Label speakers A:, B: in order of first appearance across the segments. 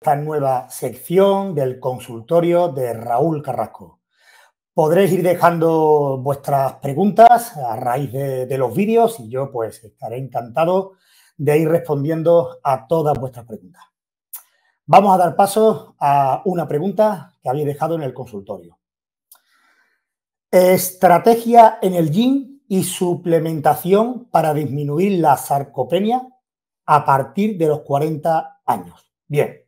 A: esta nueva sección del consultorio de Raúl Carrasco. Podréis ir dejando vuestras preguntas a raíz de, los vídeos y yo pues estaré encantado de ir respondiendo a todas vuestras preguntas. Vamos a dar paso a una pregunta que habéis dejado en el consultorio. Estrategia en el gym y suplementación para disminuir la sarcopenia a partir de los 40 años. Bien,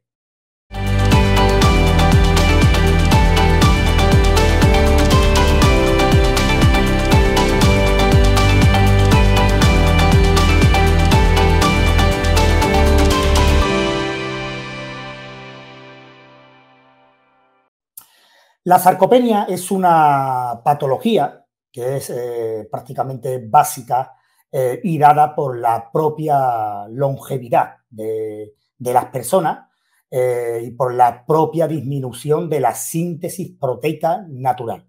A: La sarcopenia es una patología que es eh, prácticamente básica eh, y dada por la propia longevidad de, las personas eh, y por la propia disminución de la síntesis proteica natural.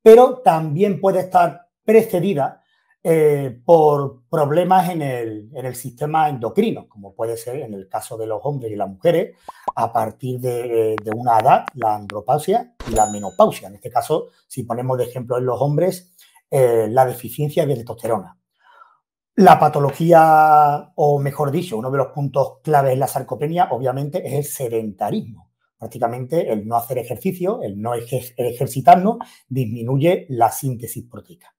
A: Pero también puede estar precedida eh, por problemas en el, sistema endocrino, como puede ser en el caso de los hombres y las mujeres, a partir de, una edad, la andropausia y la menopausia. En este caso, si ponemos de ejemplo en los hombres, eh, la deficiencia de testosterona. La patología, o mejor dicho, uno de los puntos claves en la sarcopenia, obviamente, es el sedentarismo. Prácticamente el no hacer ejercicio, el no ejercitarnos, disminuye la síntesis proteica.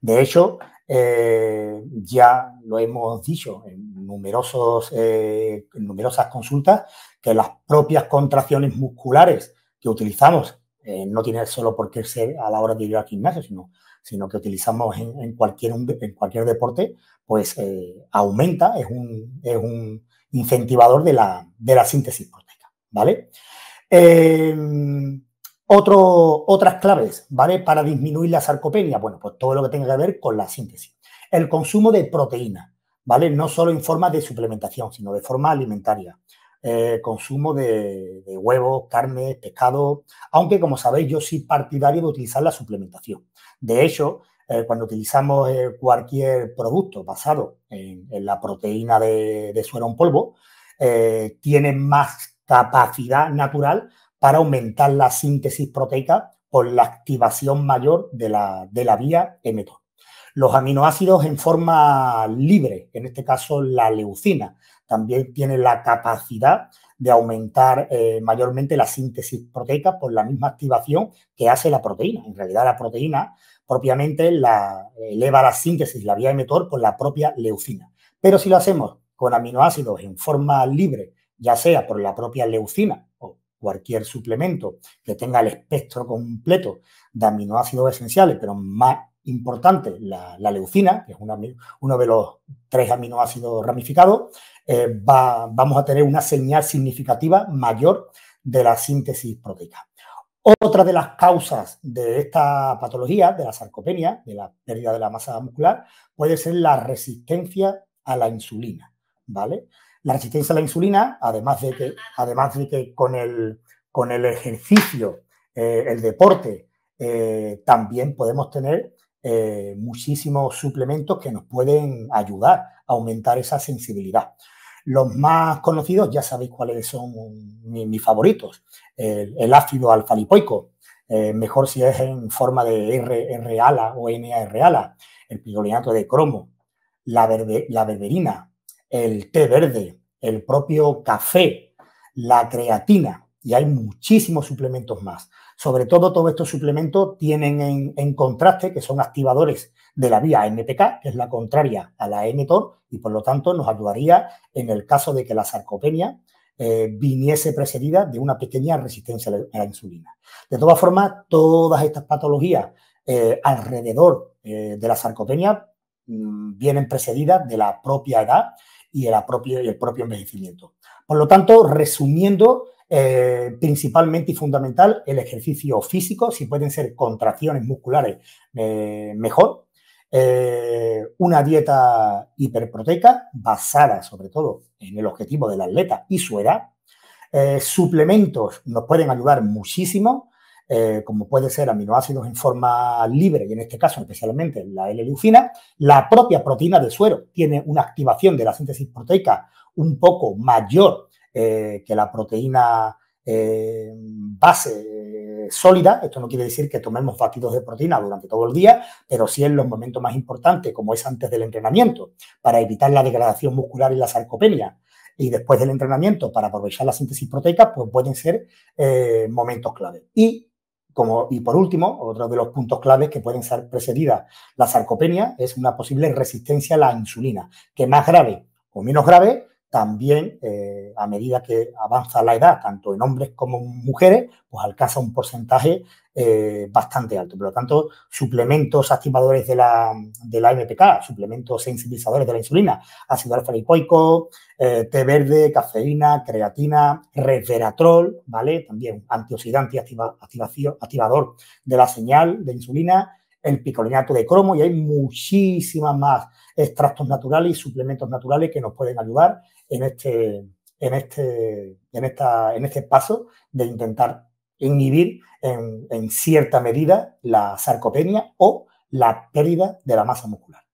A: De hecho, eh, ya lo hemos dicho en, numerosos, eh, numerosas consultas, que las propias contracciones musculares que utilizamos eh, no tiene solo por qué ser a la hora de ir al gimnasio, sino, sino que utilizamos en, cualquier, en cualquier deporte, pues aumenta, es un, incentivador de la, síntesis proteica, ¿vale? otras claves, ¿vale? Para disminuir la sarcopenia, bueno, pues todo lo que tenga que ver con la síntesis. El consumo de proteína, ¿vale? No solo en forma de suplementación, sino de forma alimentaria. Eh, consumo de, huevos, carne, pescado, aunque como sabéis yo soy partidario de utilizar la suplementación. De hecho, eh, cuando utilizamos eh, cualquier producto basado en, la proteína de, de suero en polvo, eh, tiene más capacidad natural para aumentar la síntesis proteica por la activación mayor de la, vía mTOR. Los aminoácidos en forma libre, en este caso la leucina, también tiene la capacidad de aumentar eh, mayormente la síntesis proteica por la misma activación que hace la proteína. En realidad la proteína propiamente la, eleva la síntesis, la vía mTOR por la propia leucina. Pero si lo hacemos con aminoácidos en forma libre, ya sea por la propia leucina o cualquier suplemento que tenga el espectro completo de aminoácidos esenciales, pero más importante la, leucina, que es uno de los tres aminoácidos ramificados, eh, va, vamos a tener una señal significativa mayor de la síntesis proteica. Otra de las causas de esta patología, de la sarcopenia, de la pérdida de la masa muscular, puede ser la resistencia a la insulina, ¿vale? La resistencia a la insulina, además de que, además de que con, el, con el ejercicio, eh, el deporte, eh, también podemos tener eh, muchísimos suplementos que nos pueden ayudar a aumentar esa sensibilidad. Los más conocidos, ya sabéis cuáles son mis, favoritos. El, ácido alfa-lipoico, mejor si es en forma de R-ala o N-A-R-ala. el pidolinato de cromo, la, beberina. la berberina, el té verde, el propio café, la creatina y hay muchísimos suplementos más. Sobre todo, todos estos suplementos tienen en, contraste que son activadores de la vía MPK que es la contraria a la mTOR y por lo tanto nos ayudaría en el caso de que la sarcopenia eh, viniese precedida de una pequeña resistencia a la insulina. De todas formas, todas estas patologías eh, alrededor eh, de la sarcopenia mm, vienen precedidas de la propia edad y el propio, el propio envejecimiento. Por lo tanto, resumiendo, eh, principalmente y fundamental el ejercicio físico, si pueden ser contracciones musculares, eh, mejor. Eh, una dieta hiperproteica basada sobre todo en el objetivo del atleta y su edad. suplementos nos pueden ayudar muchísimo. Eh, como puede ser aminoácidos en forma libre, y en este caso especialmente la L-leucina, la propia proteína de suero tiene una activación de la síntesis proteica un poco mayor eh, que la proteína eh, base sólida. Esto no quiere decir que tomemos batidos de proteína durante todo el día, pero sí en los momentos más importantes, como es antes del entrenamiento, para evitar la degradación muscular y la sarcopenia y después del entrenamiento para aprovechar la síntesis proteica, pues pueden ser momentos clave. Y como, y por último, otro de los puntos claves que pueden ser precedidas la sarcopenia es una posible resistencia a la insulina, que más grave o menos grave también eh, a medida que avanza la edad, tanto en hombres como en mujeres, pues alcanza un porcentaje eh, bastante alto. Por lo tanto, suplementos activadores de la, MPK, suplementos sensibilizadores de la insulina, ácido alfa lipoico, eh, té verde, cafeína, creatina, resveratrol, ¿vale? También antioxidante y activador de la señal de insulina el picolinato de cromo y hay muchísimas más extractos naturales y suplementos naturales que nos pueden ayudar en este, en este, en esta, en este paso de intentar inhibir en cierta medida la sarcopenia o la pérdida de la masa muscular.